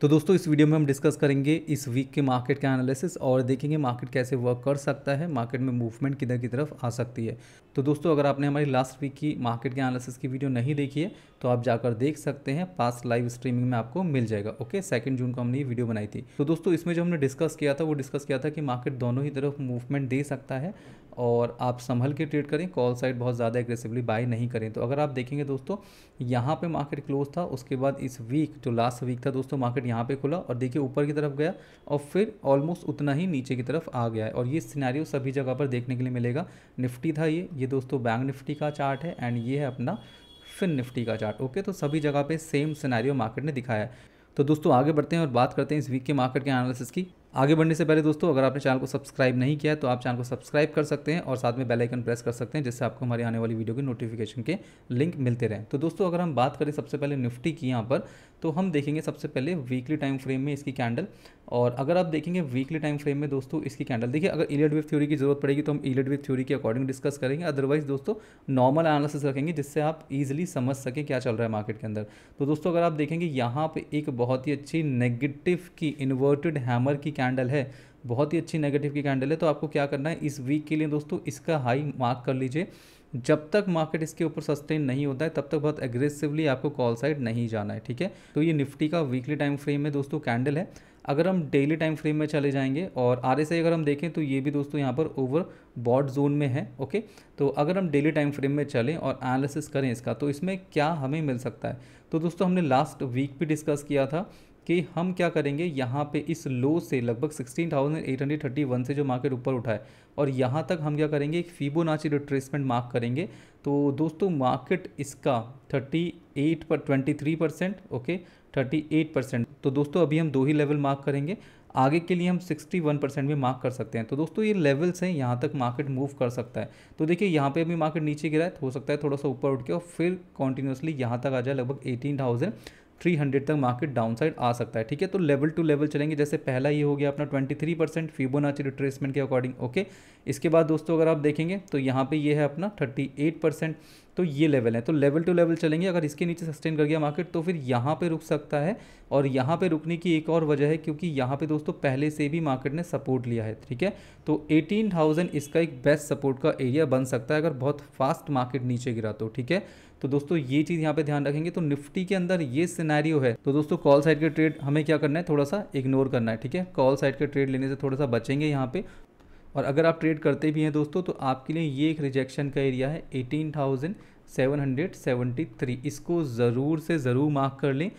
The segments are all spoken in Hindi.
तो दोस्तों इस वीडियो में हम डिस्कस करेंगे इस वीक के मार्केट का एनालिसिस और देखेंगे मार्केट कैसे वर्क कर सकता है मार्केट में मूवमेंट किधर की तरफ आ सकती है तो दोस्तों अगर आपने हमारी लास्ट वीक की मार्केट के एनालिसिस की वीडियो नहीं देखी है तो आप जाकर देख सकते हैं पास लाइव स्ट्रीमिंग में आपको मिल जाएगा ओके सेकेंड जून को हमने ये वीडियो बनाई थी तो दोस्तों इसमें जो हमने डिस्कस किया था वो डिस्कस किया था कि मार्केट दोनों ही तरफ मूवमेंट दे सकता है और आप संभल के ट्रेड करें कॉल साइड बहुत ज़्यादा एग्रेसिवली बाई नहीं करें तो अगर आप देखेंगे दोस्तों यहाँ पे मार्केट क्लोज था उसके बाद इस वीक जो लास्ट वीक था दोस्तों मार्केट यहाँ पे खुला और देखिए ऊपर की तरफ गया और फिर ऑलमोस्ट उतना ही नीचे की तरफ आ गया है और ये सिनेरियो सभी जगह पर देखने के लिए मिलेगा निफ्टी था ये ये दोस्तों बैंक निफ्टी का चार्ट है एंड ये है अपना फिन निफ्टी का चार्ट ओके तो सभी जगह पर सेम सिनेरियो मार्केट ने दिखाया है तो दोस्तों आगे बढ़ते हैं और बात करते हैं इस वीक के मार्केट के एनालिसिस की आगे बढ़ने से पहले दोस्तों अगर आपने चैनल को सब्सक्राइब नहीं किया है तो आप चैनल को सब्सक्राइब कर सकते हैं और साथ में बेल आइकन प्रेस कर सकते हैं जिससे आपको हमारी आने वाली वीडियो के नोटिफिकेशन के लिंक मिलते रहें तो दोस्तों अगर हम बात करें सबसे पहले निफ्टी की यहाँ पर तो हम देखेंगे सबसे पहले वीकली टाइम फ्रेम में इसकी कैंडल और अगर आप देखेंगे वीकली टाइम फ्रेम में दोस्तों इसकी कैंडल देखिए अगर इलेट वेव थ्योरी की जरूरत पड़ेगी तो हम इलेट वेव थ्योरी के अकॉर्डिंग डिस्कस करेंगे अदरवाइज दोस्तों नॉर्मल एनालिसिस रखेंगे जिससे आप ईजिली समझ सकें क्या चल रहा है मार्केट के अंदर तो दोस्तों अगर आप देखेंगे यहाँ पर एक बहुत ही अच्छी नेगेटिव की इन्वर्टेड हैमर की कैंडल है बहुत ही अच्छी नेगेटिव की कैंडल है तो आपको क्या करना है इस वीक के लिए दोस्तों इसका हाई मार्क कर लीजिए जब तक मार्केट इसके ऊपर सस्टेन नहीं होता है तब तक बहुत एग्रेसिवली आपको कॉल साइड नहीं जाना है ठीक है तो ये निफ्टी का वीकली टाइम फ्रेम में दोस्तों कैंडल है अगर हम डेली टाइम फ्रेम में चले जाएंगे और आर एस अगर हम देखें तो ये भी दोस्तों यहाँ पर ओवर बॉड जोन में है ओके तो अगर हम डेली टाइम फ्रेम में चलें और एनालिसिस करें इसका तो इसमें क्या हमें मिल सकता है तो दोस्तों हमने लास्ट वीक भी डिस्कस किया था कि हम क्या करेंगे यहाँ पे इस लो से लगभग 16,831 से जो मार्केट ऊपर उठा है और यहाँ तक हम क्या करेंगे एक फीबोनाची रिट्रेसमेंट मार्क करेंगे तो दोस्तों मार्केट इसका 38 पर 23 परसेंट ओके 38 परसेंट तो दोस्तों अभी हम दो ही लेवल मार्क करेंगे आगे के लिए हम 61 परसेंट भी मार्क कर सकते हैं तो दोस्तों ये लेवल्स हैं यहाँ तक मार्केट मूव कर सकता है तो देखिए यहाँ पे अभी मार्केट नीचे गिरा है तो हो सकता है थोड़ा सा ऊपर उठ के और फिर कॉन्टिन्यूसली यहाँ तक आ जाए लगभग एटीन थाउजेंड 300 तक मार्केट डाउन साइड आ सकता है ठीक है तो लेवल टू लेवल चलेंगे जैसे पहला ये हो गया अपना 23 परसेंट फीबोनाची रिट्रेसमेंट के अकॉर्डिंग ओके इसके बाद दोस्तों अगर आप देखेंगे तो यहाँ पे ये है अपना 38 परसेंट तो ये लेवल है तो लेवल टू लेवल चलेंगे अगर इसके नीचे सस्टेन कर गया मार्केट तो फिर यहाँ पर रुक सकता है और यहाँ पर रुकने की एक और वजह है क्योंकि यहाँ पर दोस्तों पहले से भी मार्केट ने सपोर्ट लिया है ठीक है तो एटीन इसका एक बेस्ट सपोर्ट का एरिया बन सकता है अगर बहुत फास्ट मार्केट नीचे गिरा तो ठीक है तो दोस्तों ये चीज़ यहाँ पे ध्यान रखेंगे तो निफ्टी के अंदर ये सिनेरियो है तो दोस्तों कॉल साइड के ट्रेड हमें क्या करना है थोड़ा सा इग्नोर करना है ठीक है कॉल साइड के ट्रेड लेने से थोड़ा सा बचेंगे यहाँ पे और अगर आप ट्रेड करते भी हैं दोस्तों तो आपके लिए ये एक रिजेक्शन का एरिया है 18,773 इसको ज़रूर से ज़रूर मार्क कर लें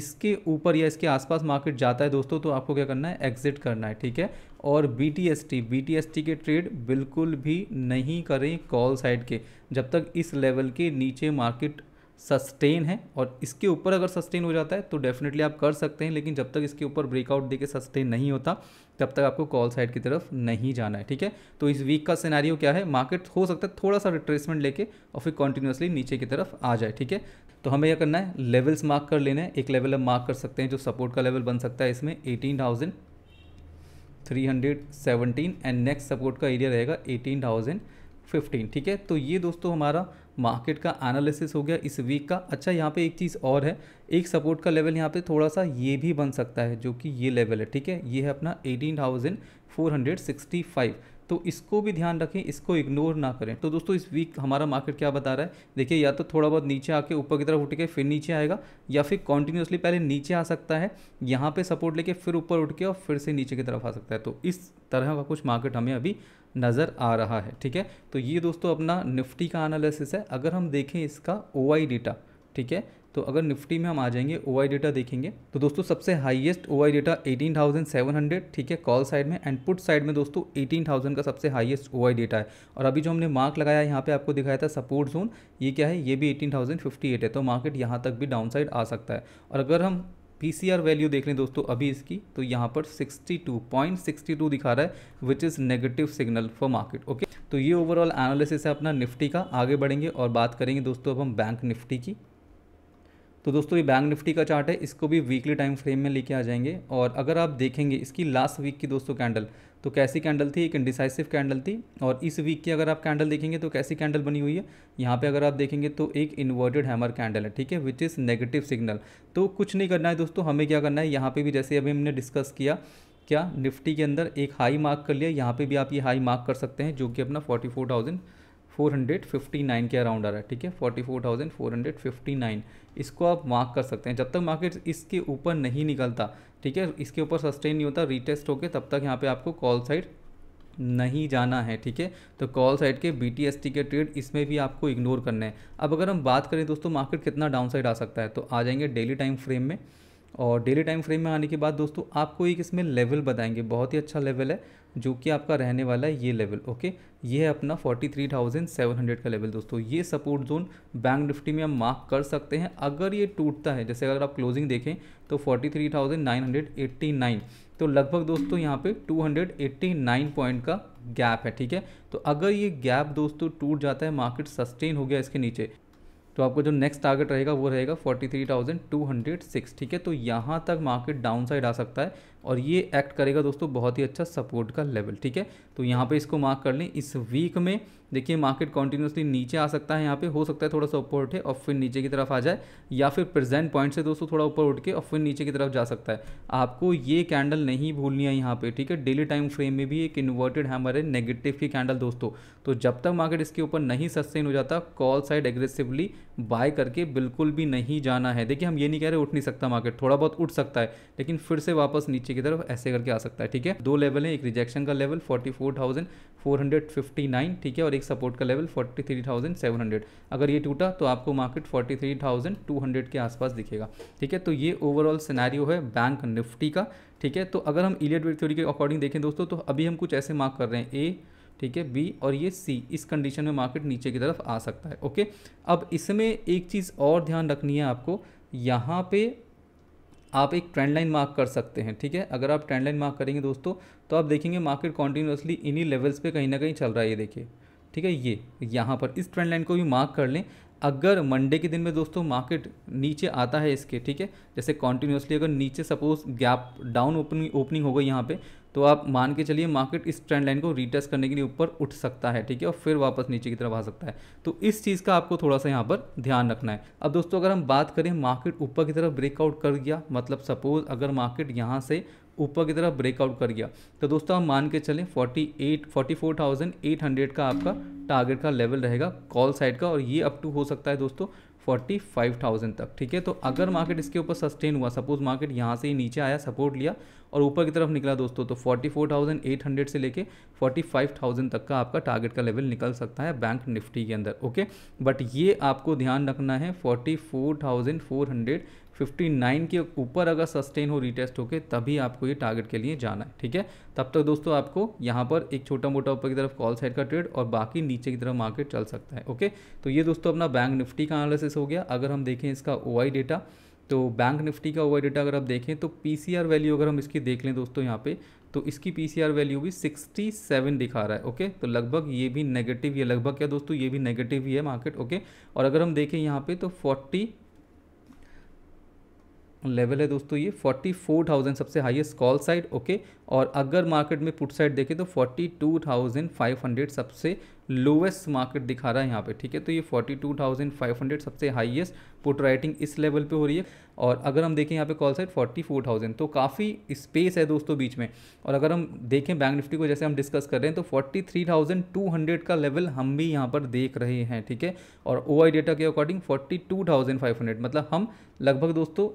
इसके ऊपर या इसके आसपास मार्केट जाता है दोस्तों तो आपको क्या करना है एग्जिट करना है ठीक है और B T S T B T S T के ट्रेड बिल्कुल भी नहीं करें कॉल साइड के जब तक इस लेवल के नीचे मार्केट सस्टेन है और इसके ऊपर अगर सस्टेन हो जाता है तो डेफिनेटली आप कर सकते हैं लेकिन जब तक इसके ऊपर ब्रेकआउट देके सस्टेन नहीं होता तब तक आपको कॉल साइड की तरफ नहीं जाना है ठीक है तो इस वीक का सिनेरियो क्या है मार्केट हो सकता है थोड़ा सा रिट्रेसमेंट लेके और फिर कॉन्टिन्यूसली नीचे की तरफ आ जाए ठीक है तो हमें यह करना है लेवल्स मार्क कर लेना है एक लेवल हम मार्क कर सकते हैं जो सपोर्ट का लेवल बन सकता है इसमें eighteen thousand three hundred seventeen and next support का एरिया रहेगा एटीन थाउजेंड फिफ्टीन ठीक है तो ये दोस्तों हमारा मार्केट का एनालिसिस हो गया इस वीक का अच्छा यहाँ पे एक चीज़ और है एक सपोर्ट का लेवल यहाँ पे थोड़ा सा ये भी बन सकता है जो कि ये लेवल है ठीक है ये है अपना eighteen thousand four hundred sixty five तो इसको भी ध्यान रखें इसको इग्नोर ना करें तो दोस्तों इस वीक हमारा मार्केट क्या बता रहा है देखिए या तो थोड़ा बहुत नीचे आके ऊपर की तरफ उठ के फिर नीचे आएगा या फिर कॉन्टिन्यूसली पहले नीचे आ सकता है यहाँ पर सपोर्ट लेके फिर ऊपर उठ के और फिर से नीचे की तरफ आ सकता है तो इस तरह का कुछ मार्केट हमें अभी नज़र आ रहा है ठीक है तो ये दोस्तों अपना निफ्टी का एनालिसिस है अगर हम देखें इसका ओ डेटा ठीक है तो अगर निफ्टी में हम आ जाएंगे ओ डेटा देखेंगे तो दोस्तों सबसे हाईएस्ट ओ डेटा 18,700 ठीक है कॉल साइड में एंड पुट साइड में दोस्तों 18,000 का सबसे हाईएस्ट ओ डेटा है और अभी जो हमने मार्क लगाया यहाँ पे आपको दिखाया था सपोर्ट जोन ये क्या है ये भी 18,058 है तो मार्केट यहाँ तक भी डाउन साइड आ सकता है और अगर हम पी वैल्यू देख लें दोस्तों अभी इसकी तो यहाँ पर 62.62 दिखा रहा है which is negative signal for market okay तो ये ओवरऑल एनालिसिस है अपना निफ्टी का आगे बढ़ेंगे और बात करेंगे दोस्तों अब हम बैंक निफ्टी की तो दोस्तों ये बैंक निफ्टी का चार्ट है इसको भी वीकली टाइम फ्रेम में लेके आ जाएंगे और अगर आप देखेंगे इसकी लास्ट वीक की दोस्तों कैंडल तो कैसी कैंडल थी एक इंडिसाइसिव कैंडल थी और इस वीक की अगर आप कैंडल देखेंगे तो कैसी कैंडल बनी हुई है यहाँ पे अगर आप देखेंगे तो एक इन्वर्टेड हैमर कैंडल है ठीक है विच इज़ नेगेटिव सिग्नल तो कुछ नहीं करना है दोस्तों हमें क्या करना है यहाँ पर भी जैसे अभी हमने डिस्कस किया क्या निफ्टी के अंदर एक हाई मार्क कर लिया यहाँ पर भी आप ये हाई मार्क कर सकते हैं जो कि अपना forty four thousand four hundred fifty nine के अराउंड आ रहा है ठीक है forty four thousand four hundred fifty nine इसको आप मार्क कर सकते हैं जब तक मार्केट इसके ऊपर नहीं निकलता ठीक है इसके ऊपर सस्टेन नहीं होता रीटेस्ट होकर तब तक यहाँ पे आपको कॉल साइड नहीं जाना है ठीक है तो कॉल साइड के बी के ट्रेड इसमें भी आपको इग्नोर करना है अब अगर हम बात करें दोस्तों मार्केट कितना डाउन साइड आ सकता है तो आ जाएंगे डेली टाइम फ्रेम में और डेली टाइम फ्रेम में आने के बाद दोस्तों आपको एक इसमें लेवल बताएंगे बहुत ही अच्छा लेवल है जो कि आपका रहने वाला है ये लेवल ओके ये है अपना 43,700 का लेवल दोस्तों ये सपोर्ट जोन बैंक निफ्टी में हम मार्क कर सकते हैं अगर ये टूटता है जैसे अगर आप क्लोजिंग देखें तो 43,989 तो लगभग दोस्तों यहाँ पे 289 पॉइंट का गैप है ठीक है तो अगर ये गैप दोस्तों टूट जाता है मार्केट सस्टेन हो गया इसके नीचे तो आपको जो नेक्स्ट टारगेट रहेगा वो रहेगा 43,206 ठीक है तो यहाँ तक मार्केट डाउन साइड आ सकता है और ये एक्ट करेगा दोस्तों बहुत ही अच्छा सपोर्ट का लेवल ठीक है तो यहाँ पे इसको मार्क कर लें इस वीक में देखिए मार्केट कॉन्टिन्यूसली नीचे आ सकता है यहाँ पे हो सकता है थोड़ा सा ऊपर उठे और फिर नीचे की तरफ आ जाए या फिर प्रेजेंट पॉइंट से दोस्तों थोड़ा ऊपर उठ के और फिर नीचे की तरफ जा सकता है आपको ये कैंडल नहीं भूलनी है यहाँ पे ठीक है डेली टाइम फ्रेम में भी एक इन्वर्टेड हैमर है नेगेटिव की कैंडल दोस्तों तो जब तक मार्केट इसके ऊपर नहीं सस्टेन हो जाता कॉल साइड एग्रेसिवली बाय करके बिल्कुल भी नहीं जाना है देखिए हम ये नहीं कह रहे उठ नहीं सकता मार्केट थोड़ा बहुत उठ सकता है लेकिन फिर से वापस नीचे नीचे की तरफ ऐसे करके आ सकता है ठीक है दो लेवल है एक रिजेक्शन का लेवल फोर्टी ठीक है और एक सपोर्ट का लेवल फोर्टी अगर ये टूटा तो आपको मार्केट फोर्टी के आसपास दिखेगा ठीक है तो ये ओवरऑल सिनेरियो है बैंक निफ्टी का ठीक है तो अगर हम इलियट वेट थ्योरी के अकॉर्डिंग देखें दोस्तों तो अभी हम कुछ ऐसे मार्क कर रहे हैं ए ठीक है बी और ये सी इस कंडीशन में मार्केट नीचे की तरफ आ सकता है ओके अब इसमें एक चीज़ और ध्यान रखनी है आपको यहाँ पे आप एक ट्रेंड लाइन मार्क कर सकते हैं ठीक है अगर आप ट्रेंड लाइन मार्क करेंगे दोस्तों तो आप देखेंगे मार्केट कॉन्टिन्यूसली इन्हीं लेवल्स पे कहीं ना कहीं चल रहा है ये देखिए ठीक है ये यहाँ पर इस ट्रेंड लाइन को भी मार्क कर लें अगर मंडे के दिन में दोस्तों मार्केट नीचे आता है इसके ठीक है जैसे कॉन्टीन्यूसली अगर नीचे suppose gap down opening opening हो गई यहाँ पे तो आप मान के चलिए मार्केट इस ट्रेंड लाइन को रिटेस्ट करने के लिए ऊपर उठ सकता है ठीक है और फिर वापस नीचे की तरफ आ सकता है तो इस चीज़ का आपको थोड़ा सा यहाँ पर ध्यान रखना है अब दोस्तों अगर हम बात करें मार्केट ऊपर की तरफ ब्रेकआउट कर गया मतलब सपोज अगर मार्केट यहाँ से ऊपर की तरफ ब्रेकआउट कर गया तो दोस्तों हम मान के चलें फोर्टी एट का आपका टारगेट का लेवल रहेगा कॉल साइड का और ये अप टू हो सकता है दोस्तों फोर्टी फाइव थाउजेंड तक ठीक है तो अगर मार्केट इसके ऊपर सस्टेन हुआ सपोज मार्केट यहाँ से ही नीचे आया सपोर्ट लिया और ऊपर की तरफ निकला दोस्तों तो forty four thousand eight hundred से लेके फोर्टी फाइव थाउजेंड तक का आपका टारगेट का लेवल निकल सकता है बैंक निफ्टी के अंदर ओके बट ये आपको ध्यान रखना है forty four thousand four hundred 59 के ऊपर अगर सस्टेन हो रीटेस्ट होके तभी आपको ये टारगेट के लिए जाना है ठीक है तब तक दोस्तों आपको यहाँ पर एक छोटा मोटा ऊपर की तरफ कॉल साइड का ट्रेड और बाकी नीचे की तरफ मार्केट चल सकता है ओके तो ये दोस्तों अपना बैंक निफ्टी का एनालिसिस हो गया अगर हम देखें इसका ओ डेटा तो बैंक निफ्टी का ओ डेटा अगर आप देखें तो पी वैल्यू अगर हम इसकी देख लें दोस्तों यहाँ पर तो इसकी पी वैल्यू भी 67 दिखा रहा है ओके तो लगभग ये भी नेगेटिव ही है लगभग क्या दोस्तों ये भी नेगेटिव ही है मार्केट ओके और अगर हम देखें यहाँ पे तो फोर्टी लेवल है दोस्तों ये 44,000 सबसे हाईएस्ट कॉल साइड ओके और अगर मार्केट में पुट साइड देखें तो 42,500 सबसे लोवेस्ट मार्केट दिखा रहा है यहाँ पे ठीक है तो ये 42,500 सबसे हाईएस्ट पुट राइटिंग इस लेवल पे हो रही है और अगर हम देखें यहाँ पे कॉल साइड 44,000 तो काफ़ी स्पेस है दोस्तों बीच में और अगर हम देखें बैंक निफ्टी को जैसे हम डिस्कस कर रहे हैं तो फोर्टी का लेवल हम भी यहाँ पर देख रहे हैं ठीक है और ओ डेटा के अकॉर्डिंग फोर्टी मतलब हम लगभग दोस्तों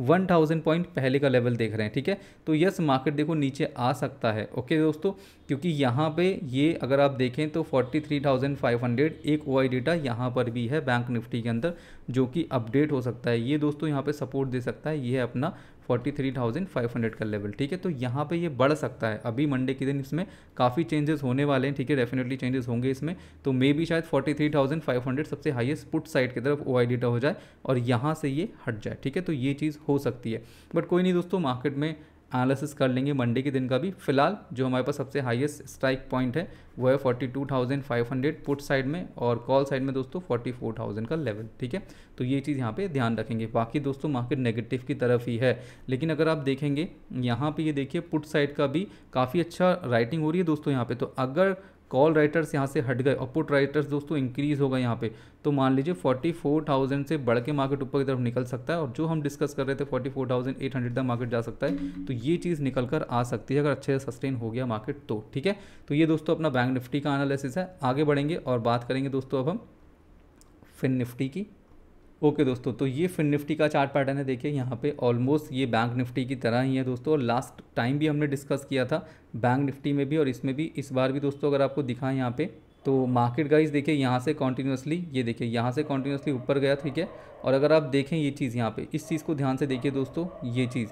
वन थाउजेंड पॉइंट पहले का लेवल देख रहे हैं ठीक है तो यस मार्केट देखो नीचे आ सकता है ओके दोस्तों क्योंकि यहाँ पे ये अगर आप देखें तो forty three thousand five hundred एक ओ आई डेटा यहाँ पर भी है बैंक निफ्टी के अंदर जो कि अपडेट हो सकता है ये दोस्तों यहाँ पे सपोर्ट दे सकता है ये है अपना forty three thousand five hundred का लेवल ठीक है तो यहाँ पे ये बढ़ सकता है अभी मंडे के दिन इसमें काफ़ी चेंजेस होने वाले हैं ठीक है डेफिनेटली चेंजेस होंगे इसमें तो मे भी शायद forty three thousand five hundred सबसे हाईएस्ट पुट साइड की तरफ ओ आई हो जाए और यहाँ से ये हट जाए ठीक है तो ये चीज़ हो सकती है बट कोई नहीं दोस्तों मार्केट में एनालिसिस कर लेंगे मंडे के दिन का भी फिलहाल जो हमारे पास सबसे हाईएस्ट स्ट्राइक पॉइंट है वो है 42,500 पुट साइड में और कॉल साइड में दोस्तों 44,000 का लेवल ठीक है तो ये चीज़ यहाँ पे ध्यान रखेंगे बाकी दोस्तों मार्केट नेगेटिव की तरफ ही है लेकिन अगर आप देखेंगे यहाँ पर ये देखिए पुट साइड का भी काफ़ी अच्छा राइटिंग हो रही है दोस्तों यहाँ पर तो अगर कॉल राइटर्स यहाँ से हट गए और पुट राइटर्स दोस्तों इंक्रीज हो गए यहाँ पे तो मान लीजिए फोर्टी फोर थाउजेंड से बढ़ के मार्केट ऊपर की तरफ निकल सकता है और जो हम डिस्कस कर रहे थे forty four thousand eight hundred तक मार्केट जा सकता है तो ये चीज़ निकल कर आ सकती है अगर अच्छे से सस्टेन हो गया मार्केट तो ठीक है तो ये दोस्तों अपना बैंक निफ्टी का एनालिसिस है आगे बढ़ेंगे और बात करेंगे दोस्तों अब हम फिन निफ्टी की ओके दोस्तों तो ये फिन निफ्टी का चार्ट पैटर्न है देखिए यहाँ पे ऑलमोस्ट ये बैंक निफ्टी की तरह ही है दोस्तों और लास्ट टाइम भी हमने डिस्कस किया था बैंक निफ्टी में भी और इसमें भी इस बार भी दोस्तों अगर आपको दिखाएं यहाँ पे तो मार्केट गाइस देखिए यहाँ से कॉन्टीन्यूसली ये देखिए यहाँ से कॉन्टीन्यूसली ऊपर गया ठीक है और अगर आप देखें ये चीज़ यहाँ पे इस चीज़ को ध्यान से देखिए दोस्तों ये चीज़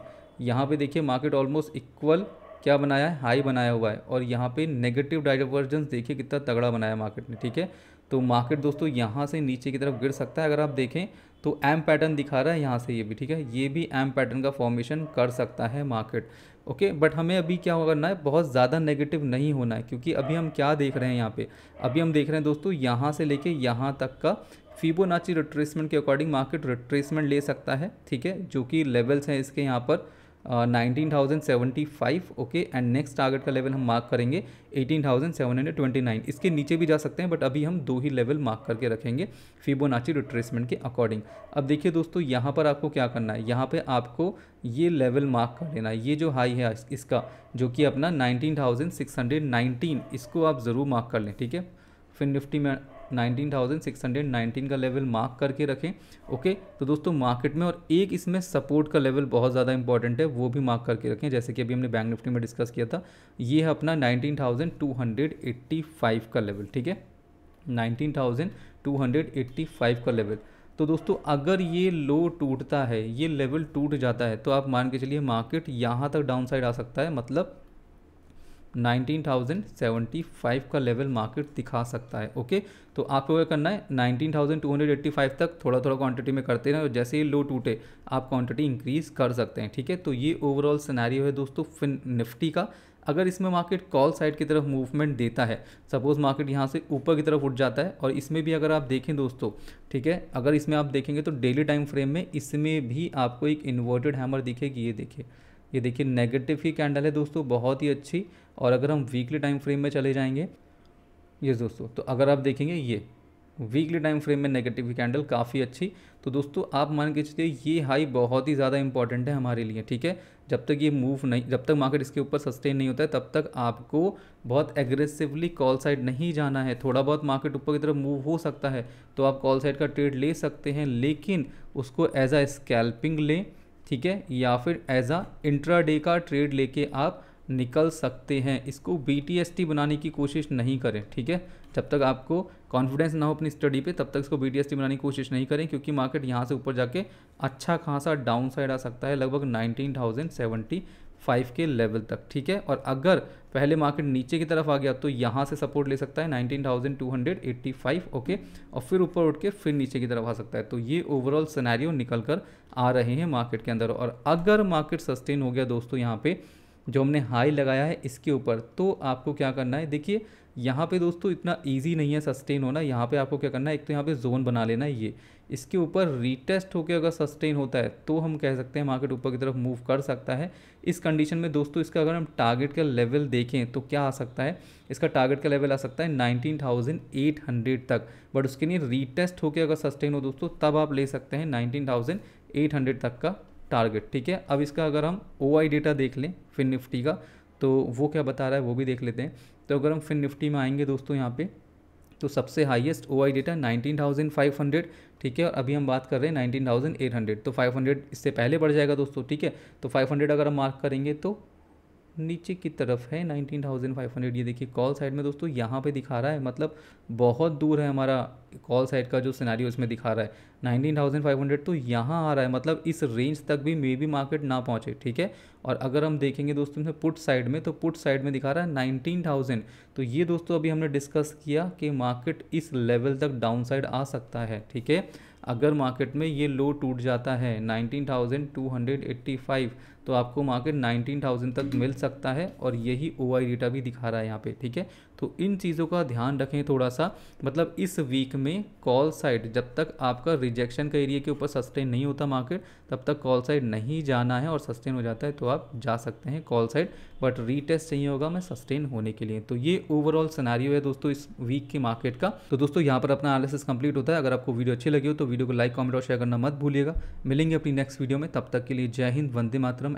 यहाँ पे देखिए मार्केट ऑलमोस्ट इक्वल क्या बनाया है हाई बनाया हुआ है और यहाँ पे नेगेटिव डाइवर्जेंस देखिए कितना तगड़ा बनाया मार्केट ने ठीक है तो मार्केट दोस्तों यहाँ से नीचे की तरफ गिर सकता है अगर आप देखें तो एम पैटर्न दिखा रहा है यहाँ से ये भी ठीक है ये भी एम पैटर्न का फॉर्मेशन कर सकता है मार्केट ओके बट हमें अभी क्या करना है बहुत ज़्यादा नेगेटिव नहीं होना है क्योंकि अभी हम क्या देख रहे हैं यहाँ पे अभी हम देख रहे हैं दोस्तों यहाँ से लेके यहाँ तक का फीबोनाची रिट्रेसमेंट के अकॉर्डिंग मार्केट रिट्रेसमेंट ले सकता है ठीक है जो कि लेवल्स हैं इसके यहाँ पर nineteen thousand seventy five okay and next target का लेवल हम मार्क करेंगे eighteen thousand seven hundred twenty nine इसके नीचे भी जा सकते हैं बट अभी हम दो ही लेवल मार्क करके रखेंगे फिबोनाची रिट्रेसमेंट के अकॉर्डिंग अब देखिए दोस्तों यहाँ पर आपको क्या करना है यहाँ पर आपको ये लेवल मार्क कर लेना है ये जो हाई है इसका जो कि अपना nineteen thousand six hundred nineteen इसको आप ज़रूर मार्क कर लें ठीक है फिर निफ्टी में 19,619 का लेवल मार्क करके रखें ओके तो दोस्तों मार्केट में और एक इसमें सपोर्ट का लेवल बहुत ज़्यादा इंपॉर्टेंट है वो भी मार्क करके रखें जैसे कि अभी हमने बैंक निफ्टी में डिस्कस किया था ये है अपना 19,285 का लेवल ठीक है 19,285 का लेवल तो दोस्तों अगर ये लो टूटता है ये लेवल टूट जाता है तो आप मान के चलिए मार्केट यहाँ तक डाउनसाइड आ सकता है मतलब 19,075 का लेवल मार्केट दिखा सकता है ओके तो आपको क्या करना है 19,285 तक थोड़ा थोड़ा क्वांटिटी में करते रहें और जैसे ही लो टूटे आप क्वांटिटी इंक्रीज़ कर सकते हैं ठीक है तो ये ओवरऑल सिनेरियो है दोस्तों फिन निफ्टी का अगर इसमें मार्केट कॉल साइड की तरफ मूवमेंट देता है सपोज़ मार्केट यहाँ से ऊपर की तरफ उठ जाता है और इसमें भी अगर आप देखें दोस्तों ठीक है अगर इसमें आप देखेंगे तो डेली टाइम फ्रेम में इसमें भी आपको एक इन्वर्टेड हैमर दिखेगी ये देखिए ये देखिए नेगेटिव की कैंडल है दोस्तों बहुत ही अच्छी और अगर हम वीकली टाइम फ्रेम में चले जाएंगे ये दोस्तों तो अगर आप देखेंगे ये वीकली टाइम फ्रेम में नेगेटिव की कैंडल काफ़ी अच्छी तो दोस्तों आप मान के चलिए ये हाई बहुत ही ज़्यादा इंपॉर्टेंट है हमारे लिए ठीक है जब तक ये मूव नहीं जब तक मार्केट इसके ऊपर सस्टेन नहीं होता है तब तक आपको बहुत एग्रेसिवली कॉल साइड नहीं जाना है थोड़ा बहुत मार्केट ऊपर की तरफ मूव हो सकता है तो आप कॉल साइड का ट्रेड ले सकते हैं लेकिन उसको एज आ स्कैल्पिंग लें ठीक है या फिर एज आ इंट्राडे का ट्रेड लेके आप निकल सकते हैं इसको बी बनाने की कोशिश नहीं करें ठीक है जब तक आपको कॉन्फिडेंस ना हो अपनी स्टडी पे तब तक इसको बी बनाने की कोशिश नहीं करें क्योंकि मार्केट यहाँ से ऊपर जाके अच्छा खासा डाउन साइड आ सकता है लगभग नाइनटीन थाउजेंड सेवेंटी फाइव के लेवल तक ठीक है और अगर पहले मार्केट नीचे की तरफ आ गया तो यहाँ से सपोर्ट ले सकता है nineteen thousand two hundred eighty five okay और फिर ऊपर उठ के फिर नीचे की तरफ आ सकता है तो ये ओवरऑल सिनेरियो निकल कर आ रहे हैं मार्केट के अंदर और अगर मार्केट सस्टेन हो गया दोस्तों यहाँ पे जो हमने हाई लगाया है इसके ऊपर तो आपको क्या करना है देखिए यहाँ पे दोस्तों इतना इजी नहीं है सस्टेन होना यहाँ पे आपको क्या करना है एक तो यहाँ पे जोन बना लेना है ये इसके ऊपर रीटेस्ट होकर अगर सस्टेन होता है तो हम कह सकते हैं मार्केट ऊपर की तरफ मूव कर सकता है इस कंडीशन में दोस्तों इसका अगर हम टारगेट का लेवल देखें तो क्या आ सकता है इसका टारगेट का लेवल आ सकता है नाइनटीन तक बट उसके लिए रीटेस्ट होकर अगर सस्टेन हो दोस्तों तब आप ले सकते हैं नाइनटीन तक का टारगेट ठीक है अब इसका अगर हम ओ डेटा देख लें फिर निफ्टी का तो वो क्या बता रहा है वो भी देख लेते हैं तो अगर हम फिर निफ्टी में आएंगे दोस्तों यहाँ पे तो सबसे हाईएस्ट ओ आई डेटा 19,500 ठीक है और अभी हम बात कर रहे हैं 19,800 तो 500 इससे पहले बढ़ जाएगा दोस्तों ठीक है तो 500 अगर हम मार्क करेंगे तो नीचे की तरफ है 19,500 ये देखिए कॉल साइड में दोस्तों यहाँ पे दिखा रहा है मतलब बहुत दूर है हमारा कॉल साइड का जो सिनारी उसमें दिखा रहा है 19,500 तो यहाँ आ रहा है मतलब इस रेंज तक भी मे बी मार्केट ना पहुँचे ठीक है और अगर हम देखेंगे दोस्तों इसमें पुट साइड में तो पुट साइड में दिखा रहा है थाउजेंड तो ये दोस्तों अभी हमने डिस्कस किया कि मार्केट इस लेवल तक डाउन साइड आ सकता है ठीक है अगर मार्केट में ये लो टूट जाता है 19,285 तो आपको मार्केट नाइनटीन थाउजेंड तक मिल सकता है और यही ओ आई डेटा भी दिखा रहा है यहाँ पे ठीक है तो इन चीज़ों का ध्यान रखें थोड़ा सा मतलब इस वीक में कॉल साइड जब तक आपका रिजेक्शन का एरिया के ऊपर सस्टेन नहीं होता मार्केट तब तक कॉल साइड नहीं जाना है और सस्टेन हो जाता है तो आप जा सकते हैं कॉल साइड बट रीटेस्ट चाहिए होगा मैं सस्टेन होने के लिए तो ये ओवरऑल सिनारियो है दोस्तों इस वीक के मार्केट का तो दोस्तों यहाँ पर अपना एनालिसिस कंप्लीट होता है अगर आपको वीडियो अच्छी लगी हो तो वीडियो को लाइक कॉमेंट और शेयर करना मत भूलिएगा मिलेंगे अपनी नेक्स्ट वीडियो में तब तक के लिए जय हिंद वंदे मातरम